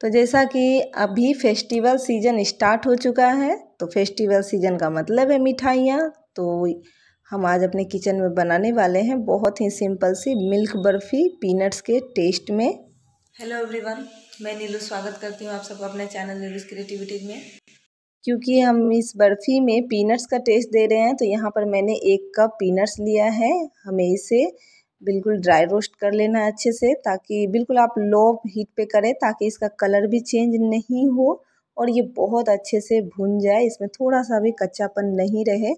तो जैसा कि अभी फेस्टिवल सीज़न स्टार्ट हो चुका है तो फेस्टिवल सीज़न का मतलब है मिठाइयाँ तो हम आज अपने किचन में बनाने वाले हैं बहुत ही सिंपल सी मिल्क बर्फ़ी पीनट्स के टेस्ट में हेलो एवरीवन मैं नीलू स्वागत करती हूँ आप सबको अपने चैनल नीलूज क्रिएटिविटी में क्योंकि हम इस बर्फ़ी में पीनट्स का टेस्ट दे रहे हैं तो यहाँ पर मैंने एक कप पीनट्स लिया है हमें इसे बिल्कुल ड्राई रोस्ट कर लेना है अच्छे से ताकि बिल्कुल आप लो हीट पे करें ताकि इसका कलर भी चेंज नहीं हो और ये बहुत अच्छे से भुन जाए इसमें थोड़ा सा भी कच्चापन नहीं रहे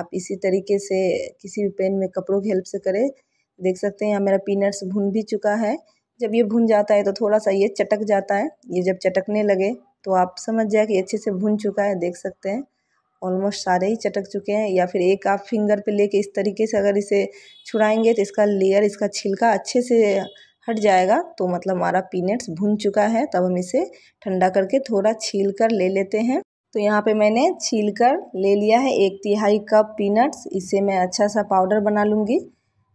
आप इसी तरीके से किसी भी पेन में कपड़ों की हेल्प से करें देख सकते हैं यहाँ मेरा पीनट्स भुन भी चुका है जब ये भुन जाता है तो थोड़ा सा ये चटक जाता है ये जब चटकने लगे तो आप समझ जाए कि अच्छे से भुन चुका है देख सकते हैं ऑलमोस्ट सारे ही चटक चुके हैं या फिर एक आप फिंगर पे लेके इस तरीके से अगर इसे छुड़ाएंगे तो इसका लेयर इसका छिलका अच्छे से हट जाएगा तो मतलब हमारा पीनट्स भुन चुका है तब हम इसे ठंडा करके थोड़ा छील कर ले लेते हैं तो यहाँ पे मैंने छील कर ले लिया है एक तिहाई कप पीनट्स इसे मैं अच्छा सा पाउडर बना लूँगी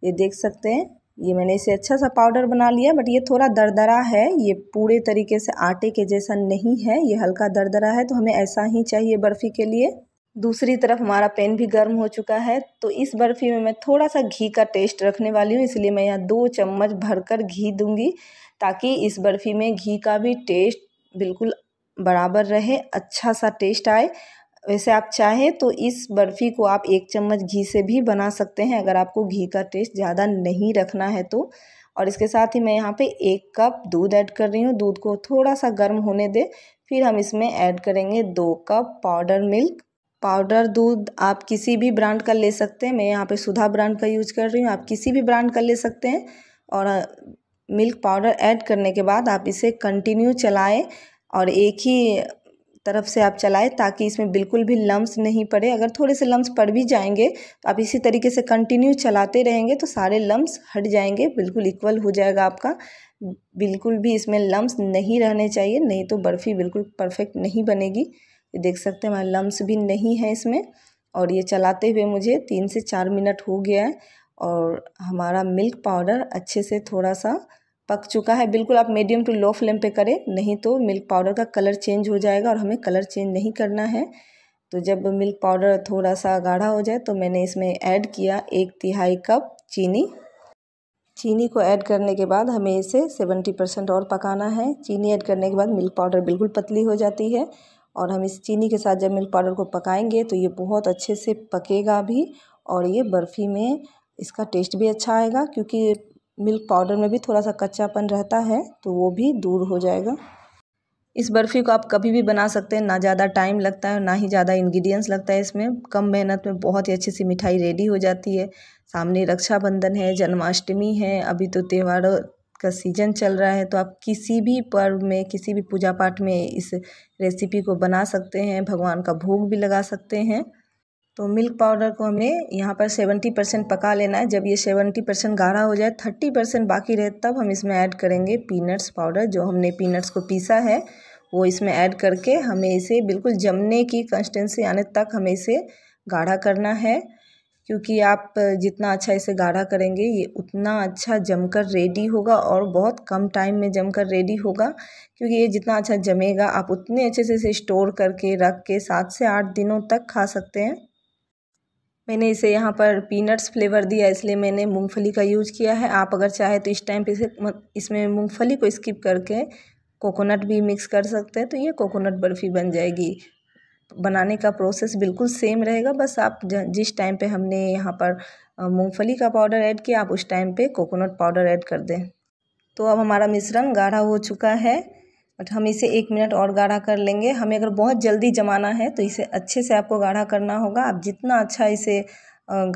ये देख सकते हैं ये मैंने इसे अच्छा सा पाउडर बना लिया बट ये थोड़ा दरदरा है ये पूरे तरीके से आटे के जैसा नहीं है ये हल्का दरदरा है तो हमें ऐसा ही चाहिए बर्फ़ी के लिए दूसरी तरफ हमारा पेन भी गर्म हो चुका है तो इस बर्फ़ी में मैं थोड़ा सा घी का टेस्ट रखने वाली हूँ इसलिए मैं यहाँ दो चम्मच भरकर घी दूंगी ताकि इस बर्फ़ी में घी का भी टेस्ट बिल्कुल बराबर रहे अच्छा सा टेस्ट आए वैसे आप चाहें तो इस बर्फ़ी को आप एक चम्मच घी से भी बना सकते हैं अगर आपको घी का टेस्ट ज़्यादा नहीं रखना है तो और इसके साथ ही मैं यहाँ पे एक कप दूध ऐड कर रही हूँ दूध को थोड़ा सा गर्म होने दे फिर हम इसमें ऐड करेंगे दो कप पाउडर मिल्क पाउडर दूध आप किसी भी ब्रांड का ले सकते हैं मैं यहाँ पे सुधा ब्रांड का यूज कर रही हूँ आप किसी भी ब्रांड का ले सकते हैं और मिल्क पाउडर ऐड करने के बाद आप इसे कंटिन्यू चलाएं और एक ही तरफ से आप चलाएं ताकि इसमें बिल्कुल भी लम्स नहीं पड़े अगर थोड़े से लम्स पड़ भी जाएंगे तो आप इसी तरीके से कंटिन्यू चलाते रहेंगे तो सारे लम्स हट जाएंगे बिल्कुल इक्वल हो जाएगा आपका बिल्कुल भी इसमें लम्स नहीं रहने चाहिए नहीं तो बर्फ़ी बिल्कुल परफेक्ट नहीं बनेगी ये देख सकते हैं हमारे लम्स भी नहीं है इसमें और ये चलाते हुए मुझे तीन से चार मिनट हो गया है और हमारा मिल्क पाउडर अच्छे से थोड़ा सा पक चुका है बिल्कुल आप मीडियम टू लो फ्लेम पे करें नहीं तो मिल्क पाउडर का कलर चेंज हो जाएगा और हमें कलर चेंज नहीं करना है तो जब मिल्क पाउडर थोड़ा सा गाढ़ा हो जाए तो मैंने इसमें ऐड किया एक तिहाई कप चीनी चीनी को ऐड करने के बाद हमें इसे सेवेंटी परसेंट और पकाना है चीनी ऐड करने के बाद मिल्क पाउडर बिल्कुल पतली हो जाती है और हम इस चीनी के साथ जब मिल्क पाउडर को पकाएंगे तो ये बहुत अच्छे से पकेगा भी और ये बर्फ़ी में इसका टेस्ट भी अच्छा आएगा क्योंकि मिल्क पाउडर में भी थोड़ा सा कच्चापन रहता है तो वो भी दूर हो जाएगा इस बर्फ़ी को आप कभी भी बना सकते हैं ना ज़्यादा टाइम लगता है ना ही ज़्यादा इंग्रेडिएंट्स लगता है इसमें कम मेहनत में बहुत ही अच्छी सी मिठाई रेडी हो जाती है सामने रक्षाबंधन है जन्माष्टमी है अभी तो त्यौहार का सीजन चल रहा है तो आप किसी भी पर्व में किसी भी पूजा पाठ में इस रेसिपी को बना सकते हैं भगवान का भोग भी लगा सकते हैं तो मिल्क पाउडर को हमें यहाँ पर सेवेंटी परसेंट पका लेना है जब ये सेवेंटी परसेंट गाढ़ा हो जाए थर्टी परसेंट बाकी रहे तब हम इसमें ऐड करेंगे पीनट्स पाउडर जो हमने पीनट्स को पीसा है वो इसमें ऐड करके हमें इसे बिल्कुल जमने की कंसिस्टेंसी आने तक हमें इसे गाढ़ा करना है क्योंकि आप जितना अच्छा इसे गाढ़ा करेंगे ये उतना अच्छा जमकर रेडी होगा और बहुत कम टाइम में जमकर रेडी होगा क्योंकि ये जितना अच्छा जमेगा आप उतने अच्छे से इसे स्टोर करके रख के सात से आठ दिनों तक खा सकते हैं मैंने इसे यहाँ पर पीनट्स फ्लेवर दिया इसलिए मैंने मूँगफली का यूज़ किया है आप अगर चाहें तो इस टाइम पे इसे इसमें मूँगफली को स्किप करके कोकोनट भी मिक्स कर सकते हैं तो ये कोकोनट बर्फ़ी बन जाएगी बनाने का प्रोसेस बिल्कुल सेम रहेगा बस आप जिस टाइम पे हमने यहाँ पर मूंगफली का पाउडर ऐड किया आप उस टाइम पे कोकोनट पाउडर ऐड कर दें तो अब हमारा मिश्रण गाढ़ा हो चुका है बट हम इसे एक मिनट और गाढ़ा कर लेंगे हमें अगर बहुत जल्दी जमाना है तो इसे अच्छे से आपको गाढ़ा करना होगा आप जितना अच्छा इसे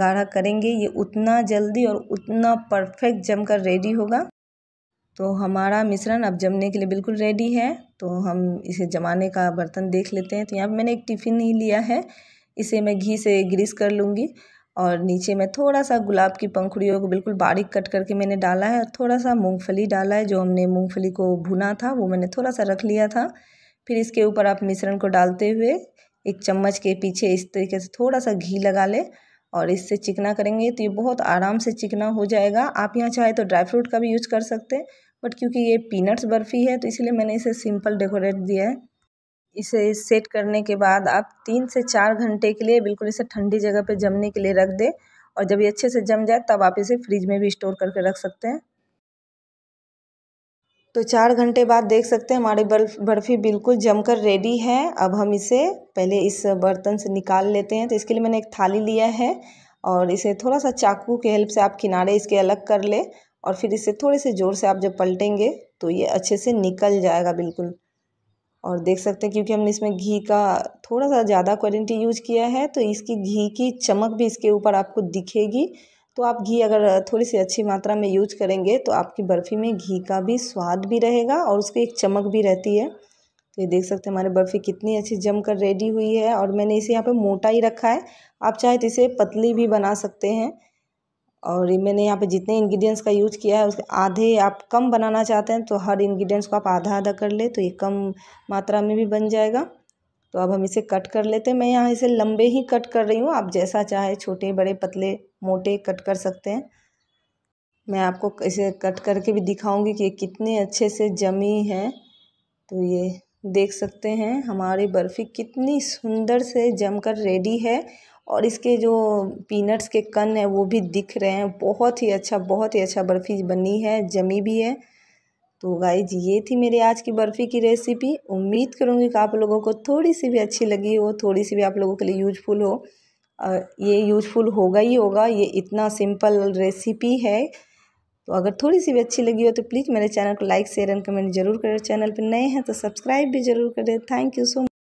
गाढ़ा करेंगे ये उतना जल्दी और उतना परफेक्ट जमकर रेडी होगा तो हमारा मिश्रण अब जमने के लिए बिल्कुल रेडी है तो हम इसे जमाने का बर्तन देख लेते हैं तो यहाँ पर मैंने एक टिफ़िन ही लिया है इसे मैं घी से ग्रीस कर लूँगी और नीचे मैं थोड़ा सा गुलाब की पंखुड़ियों को बिल्कुल बारीक कट करके मैंने डाला है और थोड़ा सा मूँगफली डाला है जो हमने मूँगफली को भुना था वो मैंने थोड़ा सा रख लिया था फिर इसके ऊपर आप मिश्रण को डालते हुए एक चम्मच के पीछे इस तरीके से थोड़ा सा घी लगा लें और इससे चिकना करेंगे तो ये बहुत आराम से चिकना हो जाएगा आप यहाँ चाहे तो ड्राई फ्रूट का भी यूज कर सकते हैं बट क्योंकि ये पीनट्स बर्फ़ी है तो इसलिए मैंने इसे सिंपल डेकोरेट दिया है इसे सेट करने के बाद आप तीन से चार घंटे के लिए बिल्कुल इसे ठंडी जगह पर जमने के लिए रख दें और जब ये अच्छे से जम जाए तब आप इसे फ्रिज में भी स्टोर करके रख सकते हैं तो चार घंटे बाद देख सकते हैं हमारी बर्फ बर्फ़ी बिल्कुल जमकर रेडी है अब हम इसे पहले इस बर्तन से निकाल लेते हैं तो इसके लिए मैंने एक थाली लिया है और इसे थोड़ा सा चाकू के हेल्प से आप किनारे इसके अलग कर ले और फिर इसे थोड़े से ज़ोर से आप जब पलटेंगे तो ये अच्छे से निकल जाएगा बिल्कुल और देख सकते हैं क्योंकि हमने इसमें घी का थोड़ा सा ज़्यादा क्वालिटी यूज़ किया है तो इसकी घी की चमक भी इसके ऊपर आपको दिखेगी तो आप घी अगर थोड़ी सी अच्छी मात्रा में यूज करेंगे तो आपकी बर्फ़ी में घी का भी स्वाद भी रहेगा और उसकी एक चमक भी रहती है तो ये देख सकते हैं हमारी बर्फ़ी कितनी अच्छी जम कर रेडी हुई है और मैंने इसे यहाँ पे मोटा ही रखा है आप चाहे तो इसे पतली भी बना सकते हैं और मैंने यहाँ पे जितने इंग्रेडिएंट्स का यूज किया है उसके आधे आप कम बनाना चाहते हैं तो हर इंग्रेडिएंट्स को आप आधा आधा कर ले तो ये कम मात्रा में भी बन जाएगा तो अब हम इसे कट कर लेते हैं मैं यहाँ इसे लंबे ही कट कर रही हूँ आप जैसा चाहे छोटे बड़े पतले मोटे कट कर सकते हैं मैं आपको इसे कट करके भी दिखाऊंगी कि कितने अच्छे से जमी है तो ये देख सकते हैं हमारी बर्फ़ी कितनी सुंदर से जमकर रेडी है और इसके जो पीनट्स के कन हैं वो भी दिख रहे हैं बहुत ही अच्छा बहुत ही अच्छा बर्फ़ी बनी है जमी भी है तो गाइज ये थी मेरी आज की बर्फ़ी की रेसिपी उम्मीद करूँगी कि आप लोगों को थोड़ी सी भी अच्छी लगी हो थोड़ी सी भी आप लोगों के लिए यूजफुल हो ये यूज़फुल होगा ही होगा ये इतना सिंपल रेसिपी है तो अगर थोड़ी सी भी अच्छी लगी हो तो प्लीज़ मेरे चैनल को लाइक शेयर एंड कमेंट जरूर करें चैनल पर नए हैं तो सब्सक्राइब भी जरूर करें थैंक यू सो मच